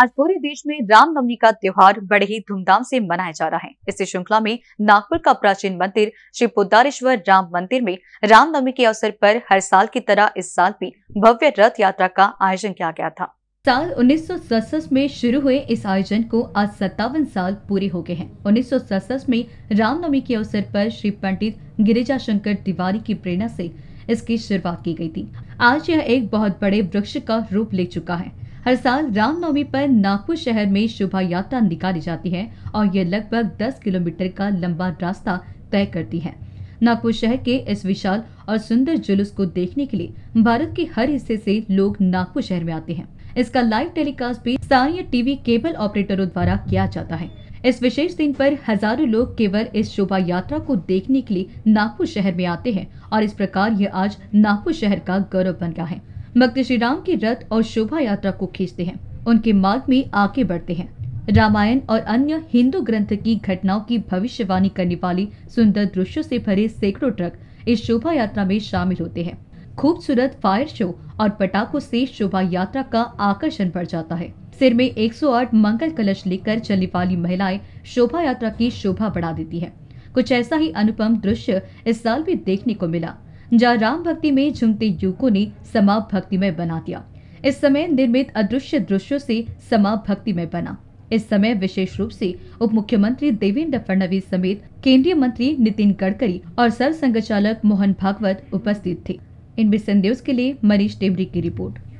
आज पूरे देश में रामनवमी का त्योहार बड़े ही धूमधाम से मनाया जा रहा है इसी श्रृंखला में नागपुर का प्राचीन मंदिर श्री पुदारेश्वर राम मंदिर में रामनवमी के अवसर पर हर साल की तरह इस साल भी भव्य रथ यात्रा का आयोजन किया गया था साल उन्नीस में शुरू हुए इस आयोजन को आज सत्तावन साल पूरे हो गए हैं उन्नीस में रामनवमी के अवसर पर श्री पंडित गिरिजा शंकर तिवारी की प्रेरणा से इसकी शुरुआत की गई थी आज यह एक बहुत बड़े वृक्ष का रूप ले चुका है हर साल रामनवमी पर नागपुर शहर में शोभा यात्रा निकाली जाती है और यह लगभग 10 किलोमीटर का लंबा रास्ता तय करती है नागपुर शहर के इस विशाल और सुंदर जुलूस को देखने के लिए भारत के हर हिस्से से लोग नागपुर शहर में आते हैं इसका लाइव टेलीकास्ट भी स्थानीय टीवी केबल ऑपरेटरों द्वारा किया जाता है इस विशेष दिन पर हजारों लोग केवल इस शोभा यात्रा को देखने के लिए नागपुर शहर में आते हैं और इस प्रकार यह आज नागपुर शहर का गौरव बन गया है भक्त श्री राम के रथ और शोभा यात्रा को खींचते हैं उनके मार्ग में आगे बढ़ते हैं रामायण और अन्य हिंदू ग्रंथ की घटनाओं की भविष्यवाणी करने वाली सुंदर दृश्यों से भरे सैकड़ों ट्रक इस शोभा यात्रा में शामिल होते हैं खूबसूरत फायर शो और पटाखों से शोभा यात्रा का आकर्षण बढ़ जाता है सिर में 108 मंगल कलश लेकर चलने वाली महिलाएं शोभा यात्रा की शोभा बढ़ा देती है कुछ ऐसा ही अनुपम दृश्य इस साल भी देखने को मिला जहाँ राम भक्ति में झूमते युवकों ने समाप में बना दिया इस समय निर्मित अदृश्य दृश्यों से समाप में बना इस समय विशेष रूप से उप मुख्यमंत्री देवेंद्र फडणवीस समेत केंद्रीय मंत्री नितिन गडकरी और सर संघ मोहन भागवत उपस्थित थे इन संदेश के लिए मनीष टेमरी की रिपोर्ट